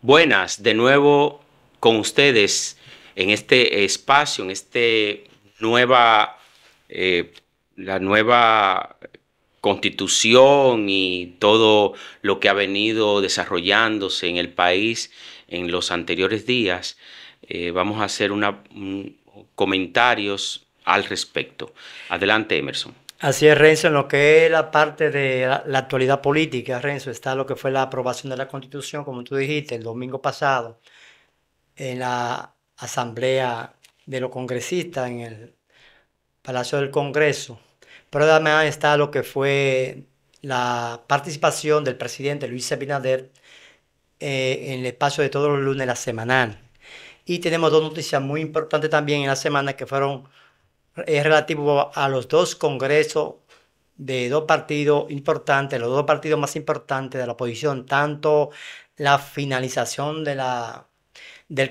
Buenas, de nuevo con ustedes en este espacio, en este nueva, eh, la nueva constitución y todo lo que ha venido desarrollándose en el país en los anteriores días. Eh, vamos a hacer unos comentarios al respecto. Adelante, Emerson. Así es, Renzo, en lo que es la parte de la, actualidad política, Renzo, está lo que fue la aprobación de la Constitución, como tú dijiste, el domingo pasado, en la Asamblea de los Congresistas, en el Palacio del Congreso. Pero además está lo que fue la participación del presidente Luis Abinader eh, en el espacio de todos los lunes de la semanal. Y tenemos dos noticias muy importantes también en la semana que fueron es relativo a los dos congresos de dos partidos importantes, los dos partidos más importantes de la oposición, tanto la finalización de la, del,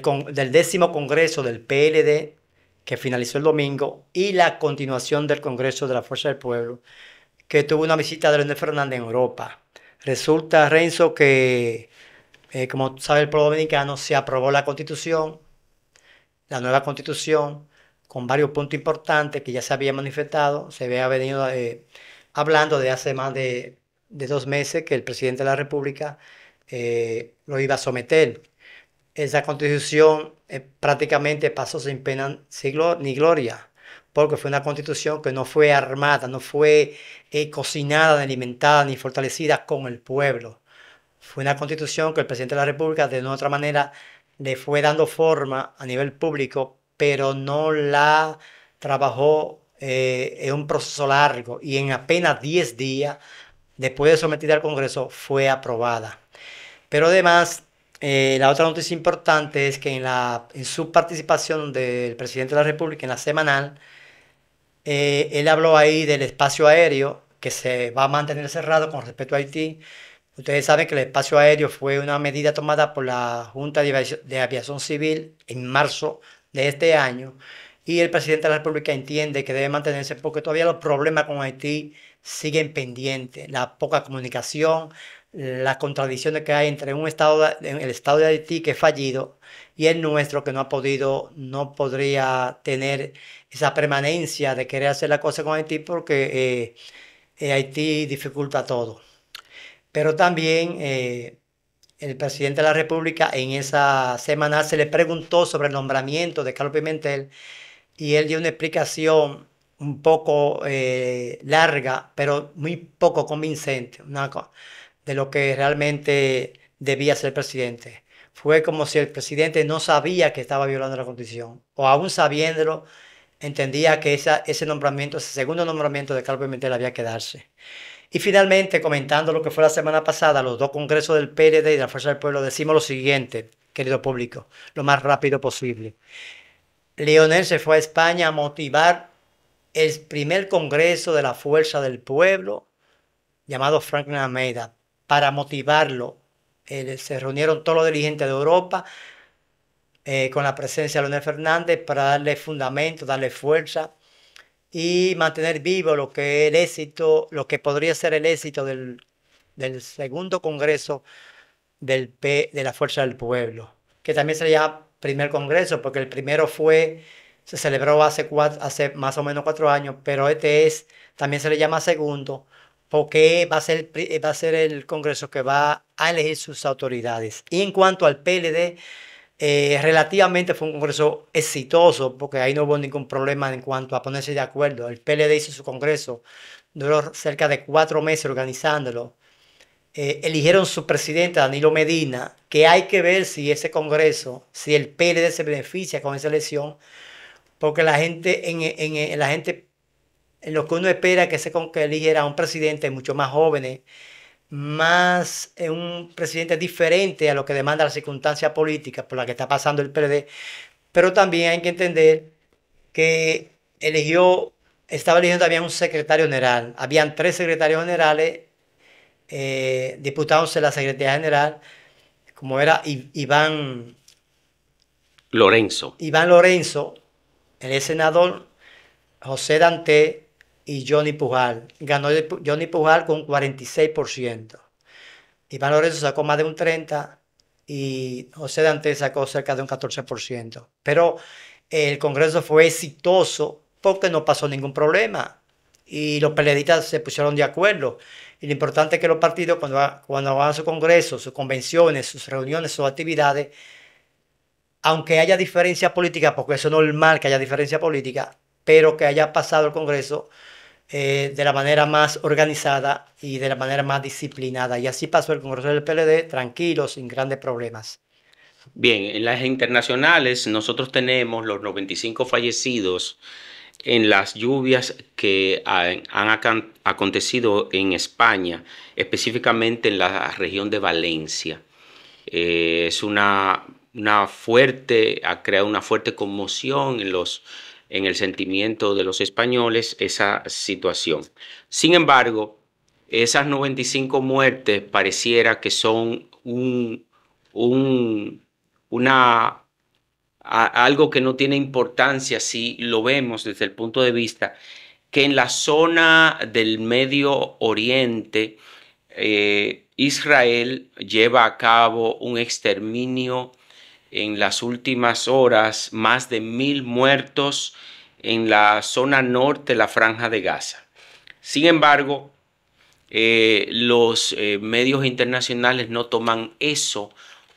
décimo congreso del PLD, que finalizó el domingo, y la continuación del congreso de la Fuerza del Pueblo, que tuvo una visita de Leonel Fernández en Europa. Resulta, Renzo, que, eh, como sabe el pueblo dominicano, se aprobó la constitución, la nueva constitución, con varios puntos importantes que ya se había manifestado, se había venido eh, hablando de hace más de, dos meses que el presidente de la República eh, lo iba a someter. Esa constitución eh, prácticamente pasó sin pena ni gloria, porque fue una constitución que no fue armada, no fue cocinada, ni alimentada ni fortalecida con el pueblo. Fue una constitución que el presidente de la República de una otra manera le fue dando forma a nivel público pero no la trabajó eh, en un proceso largo y en apenas 10 días, después de sometida al Congreso, fue aprobada. Pero además, eh, la otra noticia importante es que en, su participación del presidente de la República en la semanal, eh, él habló ahí del espacio aéreo que se va a mantener cerrado con respecto a Haití. Ustedes saben que el espacio aéreo fue una medida tomada por la Junta de Aviación Civil en marzo de este año y el presidente de la República entiende que debe mantenerse porque todavía los problemas con Haití siguen pendientes, la poca comunicación, las contradicciones que hay entre un estado el estado de Haití que ha fallido y el nuestro que no ha podido, no podría tener esa permanencia de querer hacer la cosa con Haití porque eh, eh, Haití dificulta todo. Pero también eh, el presidente de la República en esa semana se le preguntó sobre el nombramiento de Carlos Pimentel y él dio una explicación un poco eh, larga, pero muy poco convincente de lo que realmente debía ser el presidente. Fue como si el presidente no sabía que estaba violando la Constitución, o aún sabiéndolo, entendía que ese nombramiento, ese segundo nombramiento de Carlos Pimentel había que darse. Y finalmente, comentando lo que fue la semana pasada, los dos congresos del PLD y de la Fuerza del Pueblo, decimos lo siguiente, querido público, lo más rápido posible. Leonel se fue a España a motivar el primer congreso de la Fuerza del Pueblo, llamado Franklin Almeida, para motivarlo. Eh, se reunieron todos los dirigentes de Europa eh, con la presencia de Leonel Fernández para darle fundamento, darle fuerza y mantener vivo lo que el éxito, lo que podría ser el éxito del, del segundo congreso del de la Fuerza del Pueblo, que también se llama primer congreso, porque el primero fue, se celebró hace, hace más o menos cuatro años, pero este es, también se le llama segundo, porque va a ser, va a ser el congreso que va a elegir sus autoridades. Y en cuanto al PLD, eh, relativamente fue un congreso exitoso porque ahí no hubo ningún problema en cuanto a ponerse de acuerdo. El PLD hizo su congreso, duró cerca de cuatro meses organizándolo. Eh, eligieron su presidente, Danilo Medina, que hay que ver si ese congreso, si el PLD se beneficia con esa elección, porque la gente, en, la gente, en lo que uno espera que, se, que eligiera un presidente mucho más joven más eh, un presidente diferente a lo que demanda la circunstancia política por la que está pasando el PRD. pero también hay que entender que eligió, estaba eligiendo también un secretario general. Habían tres secretarios generales eh, diputados de la secretaría general, como era Iván Lorenzo. Iván Lorenzo, el senador José Dante y Johnny Pujal. Ganó Johnny Pujal con un 46%. Iván Lorenzo sacó más de un 30% y José Dante sacó cerca de un 14%. Pero el Congreso fue exitoso porque no pasó ningún problema y los peleaditas se pusieron de acuerdo. Y lo importante es que los partidos cuando, cuando van su Congreso, sus convenciones, sus reuniones, sus actividades, aunque haya diferencia política, porque eso es normal que haya diferencia política, pero que haya pasado el Congreso eh, de la manera más organizada y de la manera más disciplinada. Y así pasó el Congreso del PLD tranquilo, sin grandes problemas. Bien, en las internacionales nosotros tenemos los 95 fallecidos en las lluvias que han, acontecido en España, específicamente en la región de Valencia. Eh, es una, una fuerte, ha creado una fuerte conmoción en los en el sentimiento de los españoles esa situación. Sin embargo, esas 95 muertes pareciera que son un, una, algo que no tiene importancia si lo vemos desde el punto de vista que en la zona del Medio Oriente eh, Israel lleva a cabo un exterminio en las últimas horas más de mil muertos en la zona norte de la franja de Gaza. Sin embargo, eh, los eh, medios internacionales no toman eso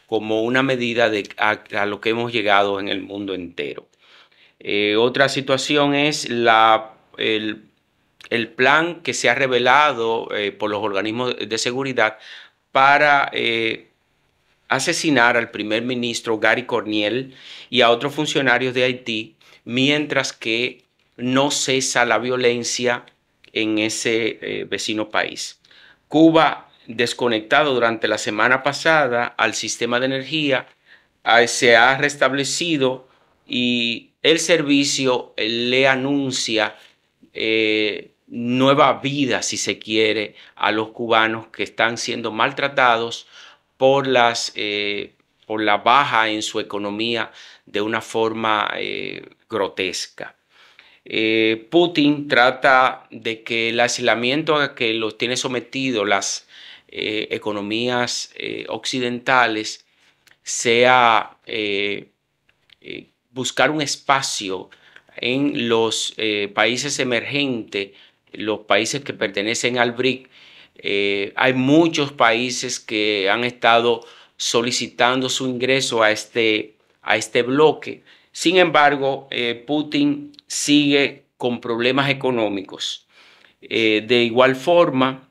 como una medida de, a, lo que hemos llegado en el mundo entero. Eh, otra situación es la, el, plan que se ha revelado por los organismos de seguridad para asesinar al primer ministro Gary Corniel y a otros funcionarios de Haití, mientras que no cesa la violencia en ese eh, vecino país. Cuba, desconectado durante la semana pasada al sistema de energía, se ha restablecido y el servicio eh, le anuncia eh, nueva vida, si se quiere, a los cubanos que están siendo maltratados por, las, eh, la baja en su economía de una forma eh, grotesca. Eh, Putin trata de que el aislamiento a que los tiene sometidos las economías occidentales sea buscar un espacio en los países emergentes, los países que pertenecen al BRIC, eh, hay muchos países que han estado solicitando su ingreso a este, a este bloque. Sin embargo, eh, Putin sigue con problemas económicos. Eh, de igual forma,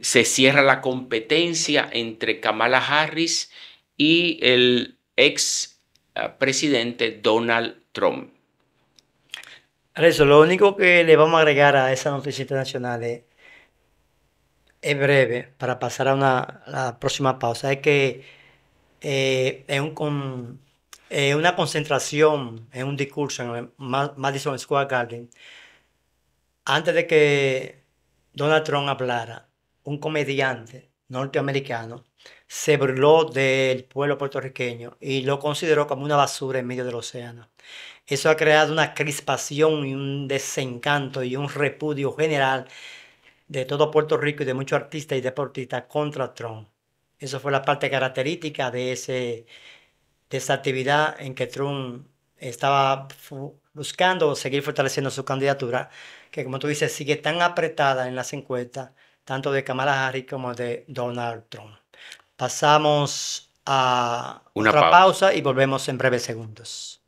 se cierra la competencia entre Kamala Harris y el ex ah, presidente Donald Trump. Eso, lo único que le vamos a agregar a esa noticia internacional es es breve para pasar a, una, la próxima pausa. Es que en eh, es, un, con, una concentración, en un discurso en Madison Square Garden. Antes de que Donald Trump hablara, un comediante norteamericano se burló del pueblo puertorriqueño y lo consideró como una basura en medio del océano. Eso ha creado una crispación y un desencanto y un repudio general de todo Puerto Rico y de muchos artistas y deportistas contra Trump. Eso fue la parte característica de, de esa actividad en que Trump estaba buscando seguir fortaleciendo su candidatura, que como tú dices, sigue tan apretada en las encuestas, tanto de Kamala Harris como de Donald Trump. Pasamos a Una otra pausa. pausa y volvemos en breves segundos.